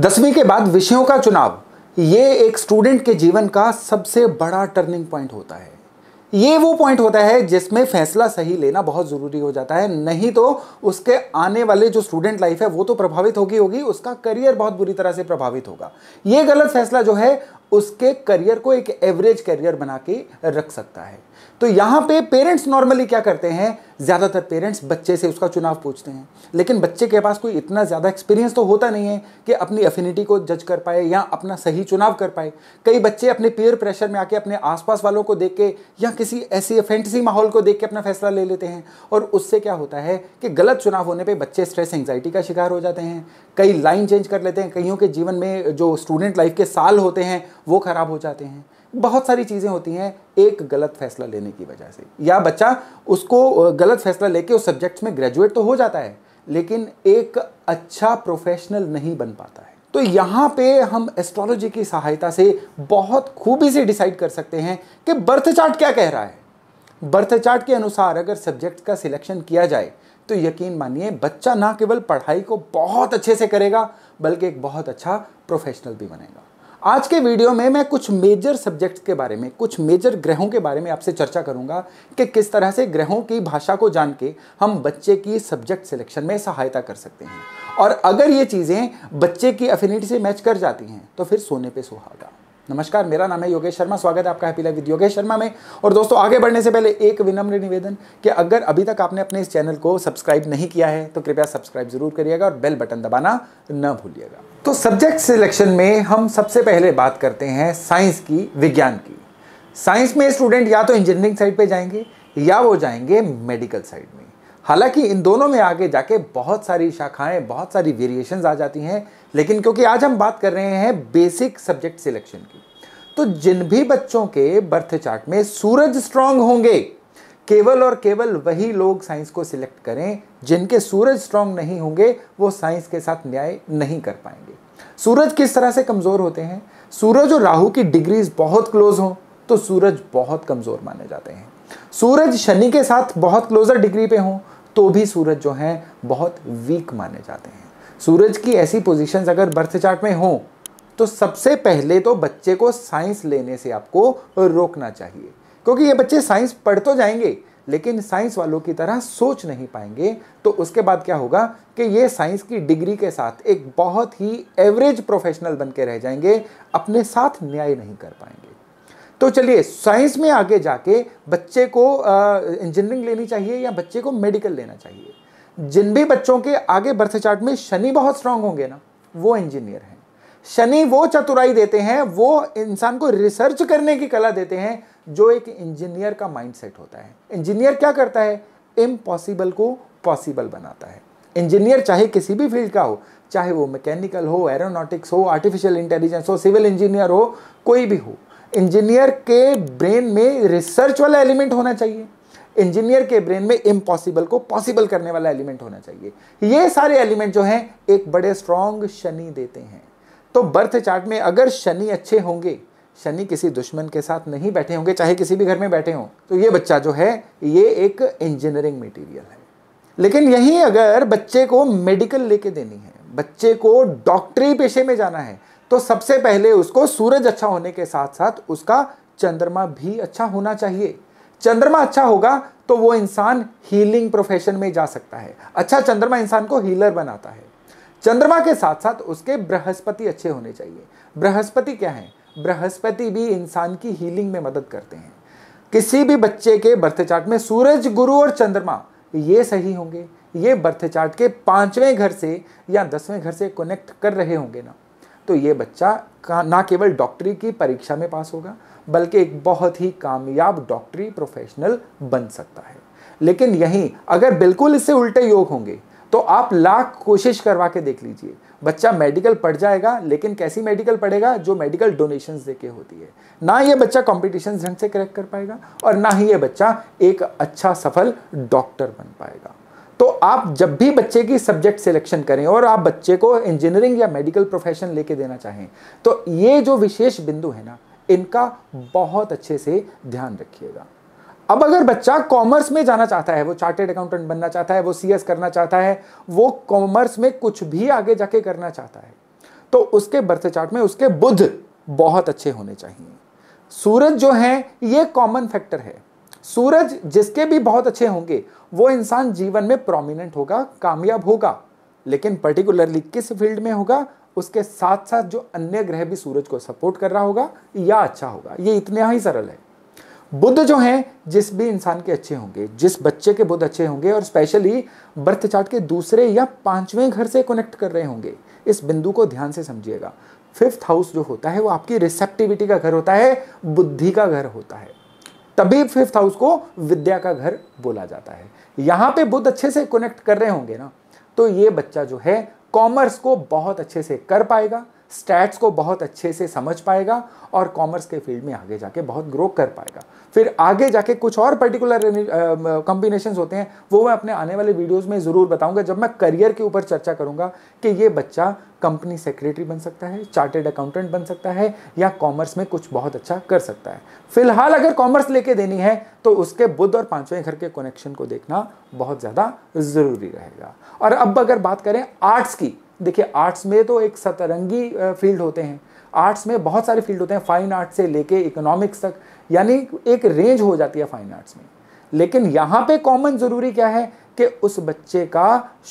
दसवीं के बाद विषयों का चुनाव ये एक स्टूडेंट के जीवन का सबसे बड़ा टर्निंग पॉइंट होता है ये वो पॉइंट होता है जिसमें फैसला सही लेना बहुत ज़रूरी हो जाता है नहीं तो उसके आने वाले जो स्टूडेंट लाइफ है वो तो प्रभावित होगी होगी उसका करियर बहुत बुरी तरह से प्रभावित होगा ये गलत फैसला जो है उसके करियर को एक एवरेज करियर बना के रख सकता है तो यहाँ पे पेरेंट्स नॉर्मली क्या करते हैं ज़्यादातर पेरेंट्स बच्चे से उसका चुनाव पूछते हैं लेकिन बच्चे के पास कोई इतना ज़्यादा एक्सपीरियंस तो होता नहीं है कि अपनी एफिनिटी को जज कर पाए या अपना सही चुनाव कर पाए कई बच्चे अपने पीयर प्रेशर में आके अपने आसपास वालों को देख के या किसी ऐसी फेंटसी माहौल को देख के अपना फैसला ले लेते हैं और उससे क्या होता है कि गलत चुनाव होने पर बच्चे स्ट्रेस एंगजाइटी का शिकार हो जाते हैं कई लाइन चेंज कर लेते हैं कईयों के जीवन में जो स्टूडेंट लाइफ के साल होते हैं वो ख़राब हो जाते हैं बहुत सारी चीज़ें होती हैं एक गलत फैसला लेने की वजह से या बच्चा उसको गलत फैसला लेके उस सब्जेक्ट में ग्रेजुएट तो हो जाता है लेकिन एक अच्छा प्रोफेशनल नहीं बन पाता है तो यहाँ पे हम एस्ट्रोलॉजी की सहायता से बहुत खूबी से डिसाइड कर सकते हैं कि बर्थ चार्ट क्या कह रहा है बर्थ चार्ट के अनुसार अगर सब्जेक्ट का सिलेक्शन किया जाए तो यकीन मानिए बच्चा ना केवल पढ़ाई को बहुत अच्छे से करेगा बल्कि एक बहुत अच्छा प्रोफेशनल भी बनेगा आज के वीडियो में मैं कुछ मेजर सब्जेक्ट्स के बारे में कुछ मेजर ग्रहों के बारे में आपसे चर्चा करूंगा कि किस तरह से ग्रहों की भाषा को जान के हम बच्चे की सब्जेक्ट सिलेक्शन में सहायता कर सकते हैं और अगर ये चीज़ें बच्चे की अफिनिटी से मैच कर जाती हैं तो फिर सोने पे सुहागा नमस्कार मेरा नाम है योगेश शर्मा स्वागत है आपका happy life with Yogesh Sharma में और दोस्तों आगे बढ़ने से पहले एक विनम्र निवेदन कि अगर अभी तक आपने अपने इस चैनल को सब्सक्राइब नहीं किया है तो कृपया सब्सक्राइब जरूर करिएगा और बेल बटन दबाना न भूलिएगा तो सब्जेक्ट सिलेक्शन में हम सबसे पहले बात करते हैं साइंस की विज्ञान की साइंस में स्टूडेंट या तो इंजीनियरिंग साइड पर जाएंगे या वो जाएंगे मेडिकल साइड में हालांकि इन दोनों में आगे जाके बहुत सारी शाखाएं बहुत सारी वेरिएशंस आ जाती हैं लेकिन क्योंकि आज हम बात कर रहे हैं बेसिक सब्जेक्ट सिलेक्शन की तो जिन भी बच्चों के बर्थ चार्ट में सूरज स्ट्रांग होंगे केवल और केवल वही लोग साइंस को सिलेक्ट करें जिनके सूरज स्ट्रांग नहीं होंगे वो साइंस के साथ न्याय नहीं कर पाएंगे सूरज किस तरह से कमज़ोर होते हैं सूरज और राहु की डिग्रीज बहुत क्लोज हों तो सूरज बहुत कमज़ोर माने जाते हैं सूरज शनि के साथ बहुत क्लोजर डिग्री पे हों तो भी सूरज जो हैं बहुत वीक माने जाते हैं सूरज की ऐसी पोजीशंस अगर बर्थ चार्ट में हों तो सबसे पहले तो बच्चे को साइंस लेने से आपको रोकना चाहिए क्योंकि ये बच्चे साइंस पढ़ तो जाएंगे लेकिन साइंस वालों की तरह सोच नहीं पाएंगे तो उसके बाद क्या होगा कि ये साइंस की डिग्री के साथ एक बहुत ही एवरेज प्रोफेशनल बन के रह जाएंगे अपने साथ न्याय नहीं कर पाएंगे तो चलिए साइंस में आगे जाके बच्चे को इंजीनियरिंग लेनी चाहिए या बच्चे को मेडिकल लेना चाहिए जिन भी बच्चों के आगे बर्थ चार्ट में शनि बहुत स्ट्रांग होंगे ना वो इंजीनियर हैं शनि वो चतुराई देते हैं वो इंसान को रिसर्च करने की कला देते हैं जो एक इंजीनियर का माइंडसेट होता है इंजीनियर क्या करता है इम्पॉसिबल को पॉसिबल बनाता है इंजीनियर चाहे किसी भी फील्ड का हो चाहे वो मैकेनिकल हो एरोनॉटिक्स हो आर्टिफिशियल इंटेलिजेंस हो सिविल इंजीनियर हो कोई भी हो इंजीनियर के ब्रेन में रिसर्च वाला एलिमेंट होना चाहिए इंजीनियर के ब्रेन में इम्पॉसिबल को पॉसिबल करने वाला एलिमेंट होना चाहिए ये सारे एलिमेंट जो हैं एक बड़े स्ट्रॉन्ग शनि देते हैं तो बर्थ चार्ट में अगर शनि अच्छे होंगे शनि किसी दुश्मन के साथ नहीं बैठे होंगे चाहे किसी भी घर में बैठे हों तो ये बच्चा जो है ये एक इंजीनियरिंग मेटीरियल है लेकिन यहीं अगर बच्चे को मेडिकल लेके देनी है बच्चे को डॉक्टरी पेशे में जाना है तो सबसे पहले उसको सूरज अच्छा होने के साथ साथ उसका चंद्रमा भी अच्छा होना चाहिए चंद्रमा अच्छा होगा तो वो इंसान हीलिंग प्रोफेशन में जा सकता है अच्छा चंद्रमा इंसान को हीलर बनाता है चंद्रमा के साथ साथ उसके बृहस्पति अच्छे होने चाहिए बृहस्पति क्या है बृहस्पति भी इंसान की हीलिंग में मदद करते हैं किसी भी बच्चे के बर्थ चार्ट में सूरज गुरु और चंद्रमा ये सही होंगे ये बर्थ चार्ट के पांचवें घर से या दसवें घर से कनेक्ट कर रहे होंगे ना तो ये बच्चा ना केवल डॉक्टरी की परीक्षा में पास होगा बल्कि एक बहुत ही कामयाब डॉक्टरी प्रोफेशनल बन सकता है लेकिन यहीं अगर बिल्कुल इससे उल्टे योग होंगे तो आप लाख कोशिश करवा के देख लीजिए बच्चा मेडिकल पढ़ जाएगा लेकिन कैसी मेडिकल पढ़ेगा जो मेडिकल डोनेशन देके होती है ना ये बच्चा कॉम्पिटिशन ढंग से क्रैक कर पाएगा और ना ही ये बच्चा एक अच्छा सफल डॉक्टर बन पाएगा तो आप जब भी बच्चे की सब्जेक्ट सिलेक्शन करें और आप बच्चे को इंजीनियरिंग या मेडिकल प्रोफेशन लेके देना चाहें तो ये जो विशेष बिंदु है ना इनका बहुत अच्छे से ध्यान रखिएगा अब अगर बच्चा कॉमर्स में जाना चाहता है वो चार्टेड अकाउंटेंट बनना चाहता है वो सीएस करना चाहता है वो कॉमर्स में कुछ भी आगे जाके करना चाहता है तो उसके बर्थ चार्ट में उसके बुध बहुत अच्छे होने चाहिए सूरज जो है ये कॉमन फैक्टर है सूरज जिसके भी बहुत अच्छे होंगे वो इंसान जीवन में प्रोमिनेंट होगा कामयाब होगा लेकिन पर्टिकुलरली किस फील्ड में होगा उसके साथ साथ जो अन्य ग्रह भी सूरज को सपोर्ट कर रहा होगा या अच्छा होगा ये इतना ही सरल है बुद्ध जो हैं जिस भी इंसान के अच्छे होंगे जिस बच्चे के बुद्ध अच्छे होंगे और स्पेशली बर्थ चार्ट के दूसरे या पांचवें घर से कनेक्ट कर रहे होंगे इस बिंदु को ध्यान से समझिएगा फिफ्थ हाउस जो होता है वो आपकी रिसेप्टिविटी का घर होता है बुद्धि का घर होता है तभी फिफ्थ हाउस को विद्या का घर बोला जाता है यहां पे बुद्ध अच्छे से कनेक्ट कर रहे होंगे ना तो ये बच्चा जो है कॉमर्स को बहुत अच्छे से कर पाएगा स्टैट्स को बहुत अच्छे से समझ पाएगा और कॉमर्स के फील्ड में आगे जाके बहुत ग्रो कर पाएगा फिर आगे जाके कुछ और पर्टिकुलर कॉम्बिनेशन होते हैं वो मैं अपने आने वाले वीडियोस में ज़रूर बताऊंगा जब मैं करियर के ऊपर चर्चा करूंगा कि ये बच्चा कंपनी सेक्रेटरी बन सकता है चार्टेड अकाउंटेंट बन सकता है या कॉमर्स में कुछ बहुत अच्छा कर सकता है फिलहाल अगर कॉमर्स लेके देनी है तो उसके बुद्ध और पांचवें घर के कनेक्शन को देखना बहुत ज़्यादा ज़रूरी रहेगा और अब अगर बात करें आर्ट्स की देखिए आर्ट्स में तो एक सतरंगी फील्ड होते हैं आर्ट्स में बहुत सारे फील्ड होते हैं फाइन आर्ट्स से लेके इकोनॉमिक्स तक यानी एक रेंज हो जाती है फाइन आर्ट्स में लेकिन यहाँ पे कॉमन ज़रूरी क्या है कि उस बच्चे का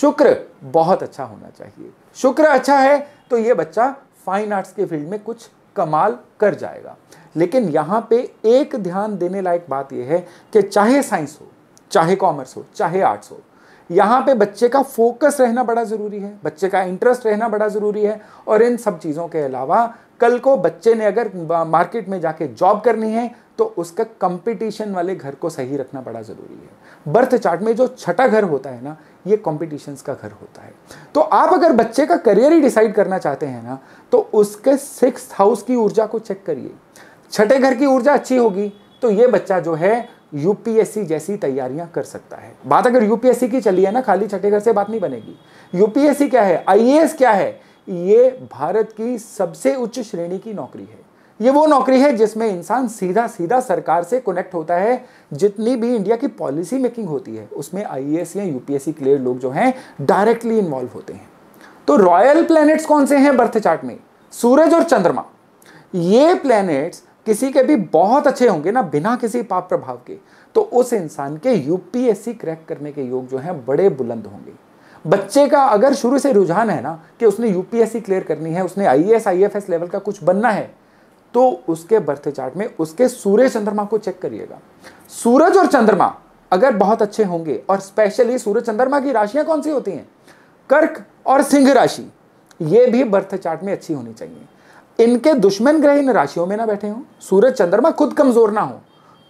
शुक्र बहुत अच्छा होना चाहिए शुक्र अच्छा है तो ये बच्चा फाइन आर्ट्स के फील्ड में कुछ कमाल कर जाएगा लेकिन यहाँ पे एक ध्यान देने लायक बात यह है कि चाहे साइंस हो चाहे कॉमर्स हो चाहे आर्ट्स हो यहाँ पे बच्चे का फोकस रहना बड़ा ज़रूरी है बच्चे का इंटरेस्ट रहना बड़ा ज़रूरी है और इन सब चीज़ों के अलावा कल को बच्चे ने अगर मार्केट में जाके जॉब करनी है तो उसका कंपटीशन वाले घर को सही रखना बड़ा ज़रूरी है बर्थ चार्ट में जो छठा घर होता है ना ये कॉम्पिटिशन्स का घर होता है तो आप अगर बच्चे का करियर ही डिसाइड करना चाहते हैं ना तो उसके सिक्स हाउस की ऊर्जा को चेक करिए छठे घर की ऊर्जा अच्छी होगी तो ये बच्चा जो है यूपीएससी जैसी तैयारियां कर सकता है बात अगर यूपीएससी की चली है ना खाली छठे घर से बात नहीं बनेगी यूपीएससी क्या है आईएएस क्या है ये भारत की सबसे उच्च श्रेणी की नौकरी है ये वो नौकरी है जिसमें इंसान सीधा सीधा सरकार से कनेक्ट होता है जितनी भी इंडिया की पॉलिसी मेकिंग होती है उसमें आईएएस या यूपीएससी क्लियर लोग जो हैं डायरेक्टली इन्वॉल्व होते हैं तो रॉयल प्लैनेट्स कौन से हैं बर्थ चार्ट में सूरज और चंद्रमा ये प्लैनेट्स किसी के भी बहुत अच्छे होंगे ना बिना किसी पाप प्रभाव के तो उस इंसान के यूपीएससी क्रैक करने के योग जो हैं बड़े बुलंद होंगे बच्चे का अगर शुरू से रुझान है ना कि उसने यूपीएससी क्लियर करनी है उसने आई आईएफएस लेवल का कुछ बनना है तो उसके बर्थ चार्ट में उसके सूर्य चंद्रमा को चेक करिएगा सूरज और चंद्रमा अगर बहुत अच्छे होंगे और स्पेशली सूरज चंद्रमा की राशियां कौन सी होती हैं कर्क और सिंह राशि ये भी बर्थ चार्ट में अच्छी होनी चाहिए इनके दुश्मन ग्रह इन राशियों में ना बैठे हों सूरज चंद्रमा खुद कमजोर ना हो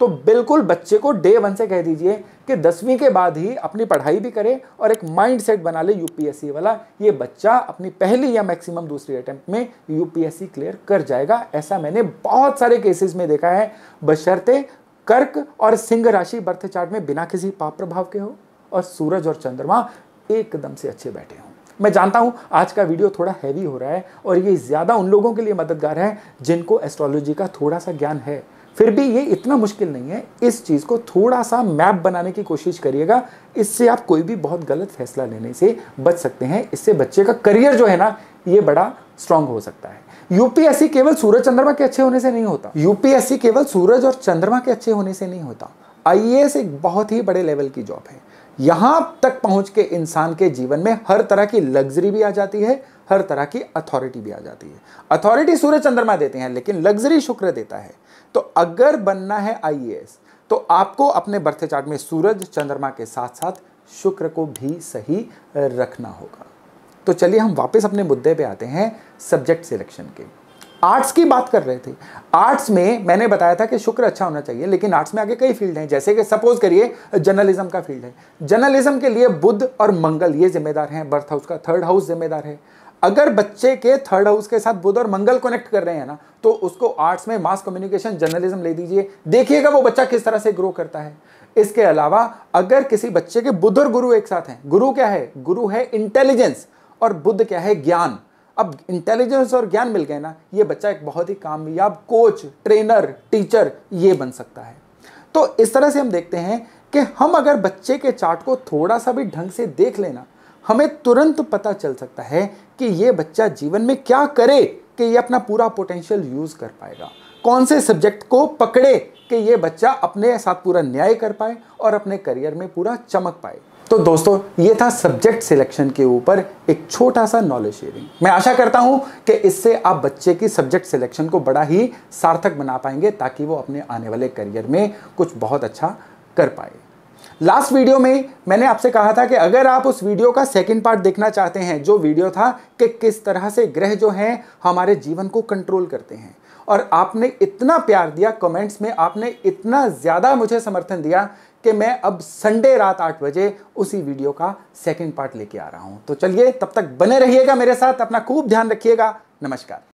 तो बिल्कुल बच्चे को डे वन से कह दीजिए कि दसवीं के बाद ही अपनी पढ़ाई भी करे और एक माइंड सेट बना ले यूपीएससी वाला ये बच्चा अपनी पहली या मैक्सिमम दूसरी अटेम्प्ट में यूपीएससी क्लियर कर जाएगा ऐसा मैंने बहुत सारे केसेस में देखा है बशर्ते कर्क और सिंह राशि बर्थ चार्ट में बिना किसी पाप प्रभाव के हो और सूरज और चंद्रमा एकदम से अच्छे बैठे हों मैं जानता हूँ आज का वीडियो थोड़ा हैवी हो रहा है और ये ज़्यादा उन लोगों के लिए मददगार है जिनको एस्ट्रोलॉजी का थोड़ा सा ज्ञान है फिर भी ये इतना मुश्किल नहीं है इस चीज़ को थोड़ा सा मैप बनाने की कोशिश करिएगा इससे आप कोई भी बहुत गलत फैसला लेने से बच सकते हैं इससे बच्चे का करियर जो है ना ये बड़ा स्ट्रांग हो सकता है यूपीएससी केवल सूरज चंद्रमा के अच्छे होने से नहीं होता यूपीएससी केवल सूरज और चंद्रमा के अच्छे होने से नहीं होता आईएएस एक बहुत ही बड़े लेवल की जॉब है यहां तक पहुंच के इंसान के जीवन में हर तरह की लग्जरी भी आ जाती है हर तरह की अथॉरिटी भी आ जाती है अथॉरिटी सूर्य चंद्रमा देते हैं लेकिन लग्जरी शुक्र देता है तो अगर बनना है आईएएस तो आपको अपने बर्थ चार्ट में सूरज चंद्रमा के साथ साथ शुक्र को भी सही रखना होगा तो चलिए हम वापस अपने मुद्दे पे आते हैं सब्जेक्ट सिलेक्शन के आर्ट्स की बात कर रहे थे आर्ट्स में मैंने बताया था कि शुक्र अच्छा होना चाहिए लेकिन आर्ट्स में आगे कई फील्ड हैं जैसे कि सपोज करिए जर्नलिज्म का फील्ड है जर्नलिज्म के लिए बुद्ध और मंगल ये जिम्मेदार हैं बर्थ हाउस का थर्ड हाउस जिम्मेदार है अगर बच्चे के थर्ड हाउस के साथ बुध और मंगल कनेक्ट कर रहे हैं ना तो उसको आर्ट्स में मास कम्युनिकेशन जर्नलिज्म ले दीजिए देखिएगा वो बच्चा किस तरह से ग्रो करता है इसके अलावा अगर किसी बच्चे के बुध और गुरु एक साथ हैं गुरु क्या है गुरु है इंटेलिजेंस और बुद्ध क्या है ज्ञान अब इंटेलिजेंस और ज्ञान मिल गए ना ये बच्चा एक बहुत ही कामयाब कोच ट्रेनर टीचर ये बन सकता है तो इस तरह से हम देखते हैं कि हम अगर बच्चे के चार्ट को थोड़ा सा भी ढंग से देख लेना हमें तुरंत पता चल सकता है कि ये बच्चा जीवन में क्या करे कि ये अपना पूरा पोटेंशियल यूज़ कर पाएगा कौन से सब्जेक्ट को पकड़े कि ये बच्चा अपने साथ पूरा न्याय कर पाए और अपने करियर में पूरा चमक पाए तो दोस्तों ये था सब्जेक्ट सिलेक्शन के ऊपर एक छोटा सा नॉलेज शेयरिंग मैं आशा करता हूं कि इससे आप बच्चे की सब्जेक्ट सिलेक्शन को बड़ा ही सार्थक बना पाएंगे ताकि वो अपने आने वाले करियर में कुछ बहुत अच्छा कर पाए लास्ट वीडियो में मैंने आपसे कहा था कि अगर आप उस वीडियो का सेकंड पार्ट देखना चाहते हैं जो वीडियो था कि किस तरह से ग्रह जो हैं हमारे जीवन को कंट्रोल करते हैं और आपने इतना प्यार दिया कमेंट्स में आपने इतना ज़्यादा मुझे समर्थन दिया कि मैं अब संडे रात आठ बजे उसी वीडियो का सेकेंड पार्ट लेके आ रहा हूं तो चलिए तब तक बने रहिएगा मेरे साथ अपना खूब ध्यान रखिएगा नमस्कार